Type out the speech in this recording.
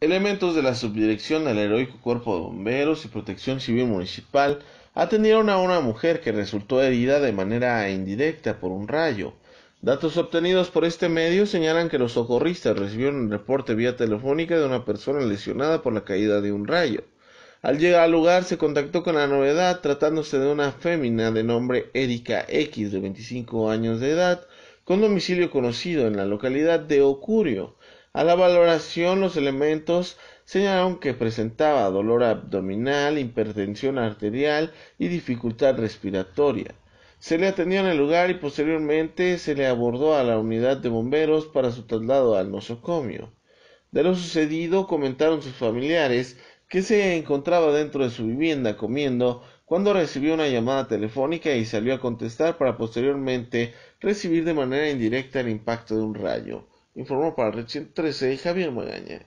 Elementos de la Subdirección del Heroico Cuerpo de Bomberos y Protección Civil Municipal atendieron a una mujer que resultó herida de manera indirecta por un rayo. Datos obtenidos por este medio señalan que los socorristas recibieron un reporte vía telefónica de una persona lesionada por la caída de un rayo. Al llegar al lugar se contactó con la novedad tratándose de una fémina de nombre Erika X de 25 años de edad con domicilio conocido en la localidad de Ocurio. A la valoración los elementos señalaron que presentaba dolor abdominal, hipertensión arterial y dificultad respiratoria. Se le atendió en el lugar y posteriormente se le abordó a la unidad de bomberos para su traslado al nosocomio. De lo sucedido comentaron sus familiares que se encontraba dentro de su vivienda comiendo cuando recibió una llamada telefónica y salió a contestar para posteriormente recibir de manera indirecta el impacto de un rayo informó para Red 113 Javier Magaña.